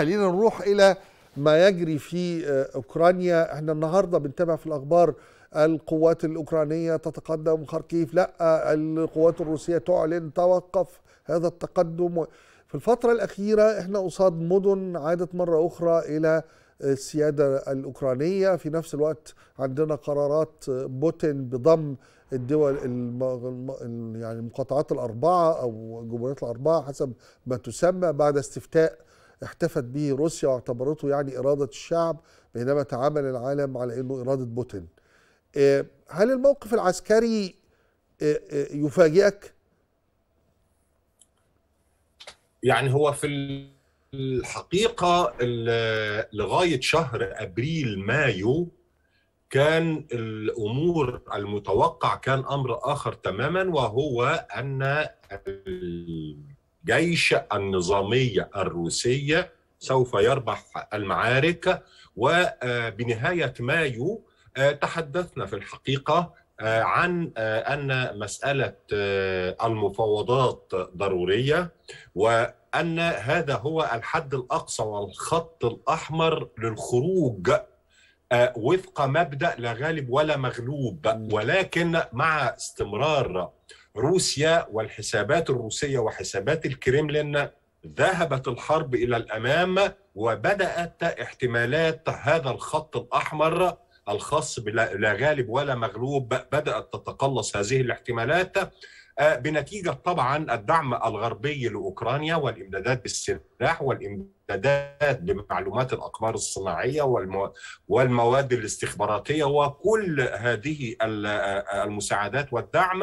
خلينا نروح الى ما يجري في آه، اوكرانيا احنا النهارده بنتابع في الاخبار القوات الاوكرانيه تتقدم خاركيف لا آه، القوات الروسيه تعلن توقف هذا التقدم في الفتره الاخيره احنا قصاد مدن عادت مره اخرى الى آه، السياده الاوكرانيه في نفس الوقت عندنا قرارات بوتين بضم الدول الم... يعني المقاطعات الاربعه او الجمهوريات الاربعه حسب ما تسمى بعد استفتاء احتفت به روسيا واعتبرته يعني إرادة الشعب بينما تعامل العالم على أنه إرادة بوتين آه، هل الموقف العسكري آه، آه، يفاجئك؟ يعني هو في الحقيقة لغاية شهر أبريل مايو كان الأمور المتوقع كان أمر آخر تماما وهو أن جيش النظامية الروسية سوف يربح المعارك وبنهاية آه، مايو آه، تحدثنا في الحقيقة آه، عن أن مسألة المفاوضات ضرورية وأن هذا هو الحد الأقصى والخط الأحمر للخروج وفق مبدأ لا غالب ولا مغلوب ولكن مع استمرار روسيا والحسابات الروسية وحسابات الكريملين ذهبت الحرب إلى الأمام وبدأت احتمالات هذا الخط الأحمر الخاص بلا غالب ولا مغلوب بدأت تتقلص هذه الاحتمالات آه، بنتيجة طبعا الدعم الغربي لأوكرانيا والإمدادات بالسلاح والإمدادات بمعلومات الأقمار الصناعية والمواد الاستخباراتية وكل هذه آه، المساعدات والدعم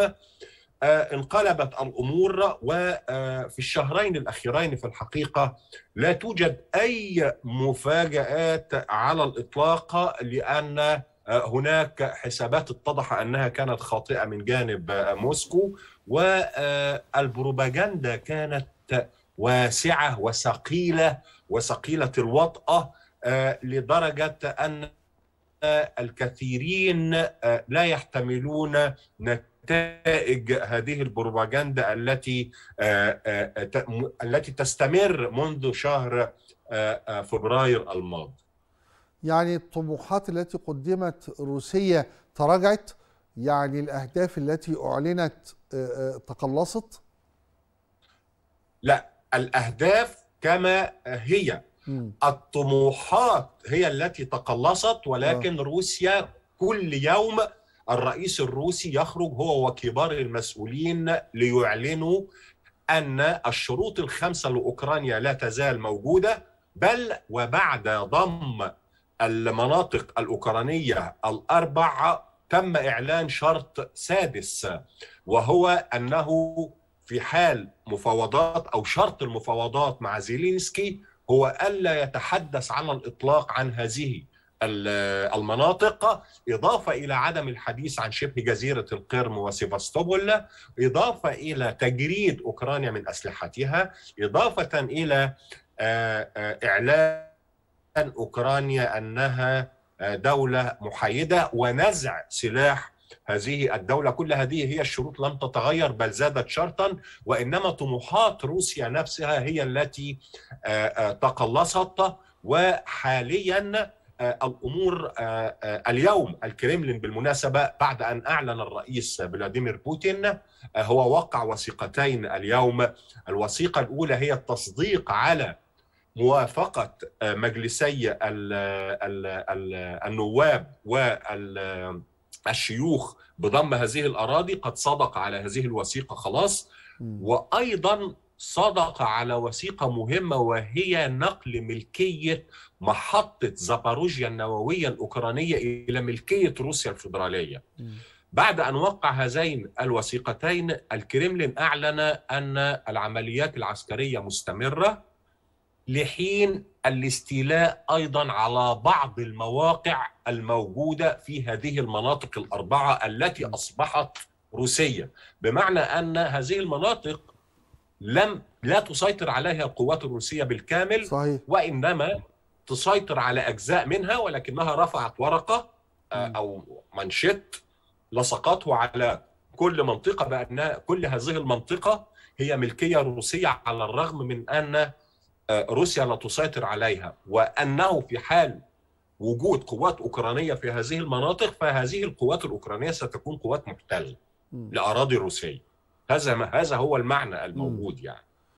آه، انقلبت الامور وفي آه، الشهرين الاخيرين في الحقيقه لا توجد اي مفاجات على الاطلاق لان آه، هناك حسابات اتضح انها كانت خاطئه من جانب موسكو والبروباجندا كانت واسعه وثقيله وثقيله الوطاه لدرجه ان الكثيرين آه، لا يحتملون نتائج هذه البروباغندا التي آه، آه، التي تستمر منذ شهر فبراير الماضي يعني الطموحات التي قدمت روسيا تراجعت يعني الأهداف التي أعلنت تقلصت لا الأهداف كما هي م. الطموحات هي التي تقلصت ولكن آه. روسيا كل يوم الرئيس الروسي يخرج هو وكبار المسؤولين ليعلنوا ان الشروط الخمسه لاوكرانيا لا تزال موجوده بل وبعد ضم المناطق الاوكرانيه الاربع تم اعلان شرط سادس وهو انه في حال مفاوضات او شرط المفاوضات مع زيلينسكي هو ألا يتحدث على الإطلاق عن هذه المناطق إضافة إلى عدم الحديث عن شبه جزيرة القرم وسيفاستوبول إضافة إلى تجريد أوكرانيا من أسلحتها إضافة إلى آه، آه، إعلان أوكرانيا أنها آه، دولة محايدة ونزع سلاح هذه الدولة كل هذه هي الشروط لم تتغير بل زادت شرطا وإنما طموحات روسيا نفسها هي التي آه، آه، تقلصت وحاليا آه، الامور اليوم الكريملين بالمناسبه بعد ان اعلن الرئيس فلاديمير بوتين هو وقع وثيقتين اليوم الوثيقه الاولى هي التصديق على موافقه مجلسي النواب وال الشيوخ بضم هذه الأراضي قد صدق على هذه الوثيقة خلاص وأيضا صدق على وثيقة مهمة وهي نقل ملكية محطة زاباروجيا النووية الأوكرانية إلى ملكية روسيا الفيدرالية بعد أن وقع هذين الوثيقتين الكريملين أعلن أن العمليات العسكرية مستمرة لحين الاستيلاء ايضا على بعض المواقع الموجوده في هذه المناطق الاربعه التي اصبحت روسيه، بمعنى ان هذه المناطق لم لا تسيطر عليها القوات الروسيه بالكامل صحيح. وانما تسيطر على اجزاء منها ولكنها رفعت ورقه آه، او منشط لصقته على كل منطقه بان كل هذه المنطقه هي ملكيه روسيه على الرغم من ان آه، روسيا لا تسيطر عليها وانه في حال وجود قوات اوكرانيه في هذه المناطق فهذه القوات الاوكرانيه ستكون قوات محتله لاراضي روسيه هذا ما هذا هو المعنى الموجود يعني